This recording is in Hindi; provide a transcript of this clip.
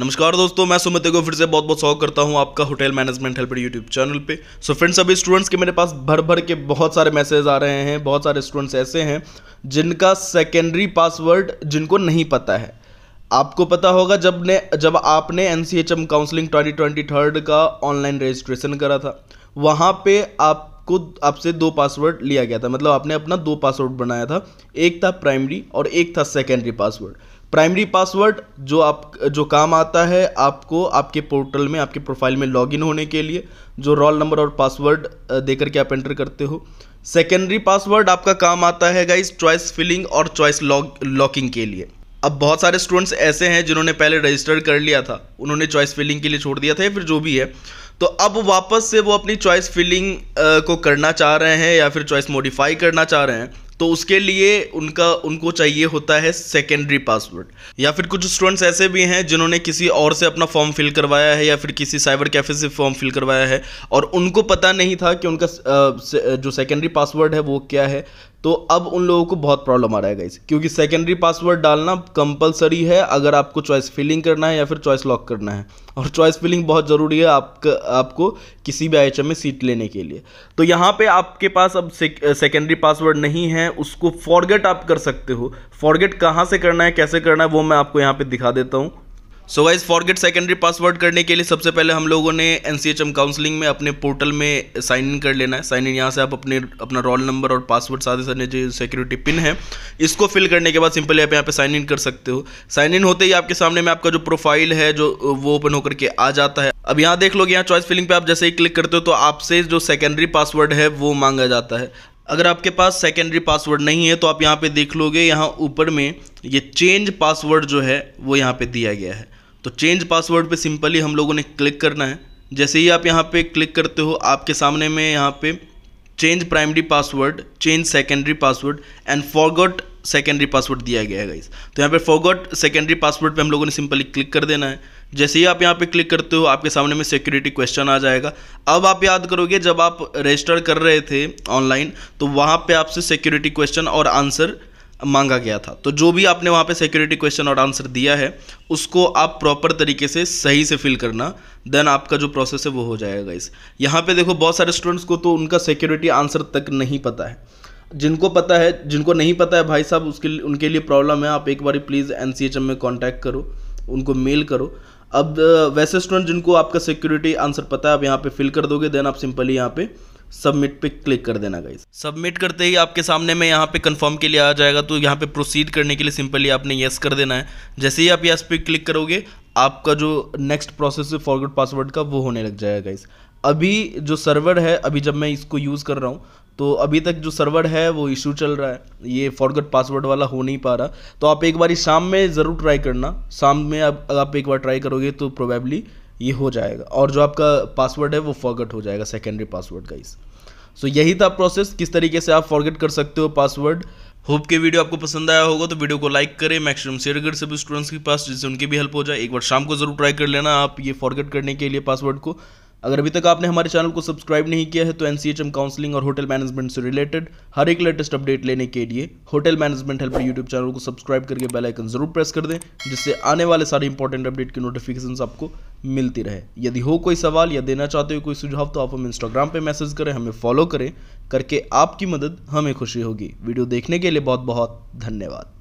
नमस्कार दोस्तों मैं सुमित को फिर से बहुत बहुत स्वागत करता हूं आपका hotel management helper YouTube channel पे सो फ्रेंड्स अभी स्टूडेंट्स के मेरे पास भर भर के बहुत सारे मैसेज आ रहे हैं बहुत सारे स्टूडेंट्स ऐसे हैं जिनका सेकेंडरी पासवर्ड जिनको नहीं पता है आपको पता होगा जब ने जब आपने N C H M counselling twenty twenty third का ऑनलाइन रजिस्ट्रेशन करा था वहाँ पे आपको आपसे दो पासवर्ड लिया गया था मतलब आपने अपना दो पासवर्ड बनाया था एक था प्राइमरी और एक था सेकेंडरी पासवर्ड प्राइमरी पासवर्ड जो आप जो काम आता है आपको आपके पोर्टल में आपके प्रोफाइल में लॉगिन होने के लिए जो रोल नंबर और पासवर्ड देकर के आप एंटर करते हो सेकेंडरी पासवर्ड आपका काम आता है गाइज चॉइस फिलिंग और चॉइस लॉकिंग के लिए अब बहुत सारे स्टूडेंट्स ऐसे हैं जिन्होंने पहले रजिस्टर कर लिया था उन्होंने चॉइस फिलिंग के लिए छोड़ दिया था या फिर जो भी है तो अब वापस से वो अपनी चॉइस फिलिंग को करना चाह रहे हैं या फिर चॉइस मॉडिफाई करना चाह रहे हैं तो उसके लिए उनका उनको चाहिए होता है सेकेंडरी पासवर्ड या फिर कुछ स्टूडेंट्स ऐसे भी हैं जिन्होंने किसी और से अपना फॉर्म फिल करवाया है या फिर किसी साइबर कैफे से फॉर्म फिल करवाया है और उनको पता नहीं था कि उनका जो सेकेंडरी पासवर्ड है वो क्या है तो अब उन लोगों को बहुत प्रॉब्लम आ रहा है गाइस क्योंकि सेकेंडरी पासवर्ड डालना कंपलसरी है अगर आपको चॉइस फिलिंग करना है या फिर चॉइस लॉक करना है और चॉइस फिलिंग बहुत ज़रूरी है आपका आपको किसी भी आई में सीट लेने के लिए तो यहाँ पे आपके पास अब सेकेंडरी पासवर्ड नहीं है उसको फॉरगेट आप कर सकते हो फॉरगेट कहाँ से करना है कैसे करना है वो मैं आपको यहाँ पर दिखा देता हूँ so wise forget secondary password करने के लिए सबसे पहले हम लोगों ने N C H M counselling में अपने पोर्टल में साइन इन कर लेना है साइन इन यहाँ से आप अपने अपना रोल नंबर और पासवर्ड साथ ही साथ जो सिक्योरिटी पिन है इसको फिल करने के बाद सिंपली आप यहाँ पे साइन इन कर सकते हो साइन इन होते ही आपके सामने में आपका जो प्रोफाइल है जो वो ओपन होकर के आ जाता है अब यहाँ देख लोगे यहाँ चॉइस फिलिंग पे आप जैसे ही क्लिक करते हो तो आपसे जो सेकेंडरी पासवर्ड है वो मांगा जाता है अगर आपके पास सेकेंडरी पासवर्ड नहीं है तो आप यहाँ पे देख लोगे यहाँ ऊपर में ये चेंज पासवर्ड जो है वो यहाँ पे दिया गया है तो चेंज पासवर्ड पे सिंपली हम लोगों ने क्लिक करना है जैसे ही आप यहाँ पे क्लिक करते हो आपके सामने में यहाँ पे change primary password change secondary password and forgot secondary password दिया गया है गाइस तो यहाँ पे फॉरगॉट सेकेंडरी पासवर्ड पे हम लोगों ने सिंपली क्लिक कर देना है जैसे ही आप यहाँ पे क्लिक करते हो आपके सामने में सिक्योरिटी क्वेश्चन आ जाएगा अब आप याद करोगे जब आप रजिस्टर कर रहे थे ऑनलाइन तो वहाँ पे आपसे सिक्योरिटी क्वेश्चन और आंसर मांगा गया था तो जो भी आपने वहाँ पे सिक्योरिटी क्वेश्चन और आंसर दिया है उसको आप प्रॉपर तरीके से सही से फिल करना देन आपका जो प्रोसेस है वो हो जाएगा इस यहाँ पे देखो बहुत सारे स्टूडेंट्स को तो उनका सिक्योरिटी आंसर तक नहीं पता है जिनको पता है जिनको नहीं पता है भाई साहब उसके उनके लिए प्रॉब्लम है आप एक बार प्लीज़ एन में कॉन्टैक्ट करो उनको मेल करो अब वैसे स्टूडेंट जिनको आपका सिक्योरिटी आंसर पता है आप यहाँ पे फिल कर दोगे देन आप सिंपली यहाँ पे सबमिट पे क्लिक कर देना गाइज सबमिट करते ही आपके सामने में यहाँ पे कंफर्म के लिए आ जाएगा तो यहाँ पे प्रोसीड करने के लिए सिंपली आपने यस कर देना है जैसे ही आप येस पे क्लिक करोगे आपका जो नेक्स्ट प्रोसेस है फॉरवर्ड पासवर्ड का वो होने लग जाएगा गाइज अभी जो सर्वर है अभी जब मैं इसको यूज़ कर रहा हूँ तो अभी तक जो सर्वर है वो इशू चल रहा है ये फॉरगट पासवर्ड वाला हो नहीं पा रहा तो आप एक बार शाम में ज़रूर ट्राई करना शाम में आप, आप एक बार ट्राई करोगे तो प्रोबेबली ये हो जाएगा और जो आपका पासवर्ड है वो फॉरगेट हो जाएगा सेकेंडरी पासवर्ड का इस सो यही था प्रोसेस किस तरीके से आप फॉरगेट कर सकते हो पासवर्ड होप के वीडियो आपको पसंद आया होगा तो वीडियो को लाइक करें मैक्सिमम शेयर करें सभी स्टूडेंट्स के पास जिससे उनकी भी हेल्प हो जाए एक बार शाम को जरूर ट्राई कर लेना आप ये फॉरगेट करने के लिए पासवर्ड को अगर अभी तक आपने हमारे चैनल को सब्सक्राइब नहीं किया है तो एनसीएचएम काउंसलिंग और होटल मैनेजमेंट से रिलेटेड हर एक लेटेस्ट अपडेट लेने के लिए hotel management helper YouTube channel को सब्सक्राइब करके बेल आइकन जरूर प्रेस कर दें जिससे आने वाले सारे इंपॉर्टेंट अपडेट की नोटिफिकेशन आपको मिलती रहे यदि हो कोई सवाल या देना चाहते हो कोई सुझाव तो आप हम इंस्टाग्राम पर मैसेज करें हमें फॉलो करें करके आपकी मदद हमें खुशी होगी वीडियो देखने के लिए बहुत बहुत धन्यवाद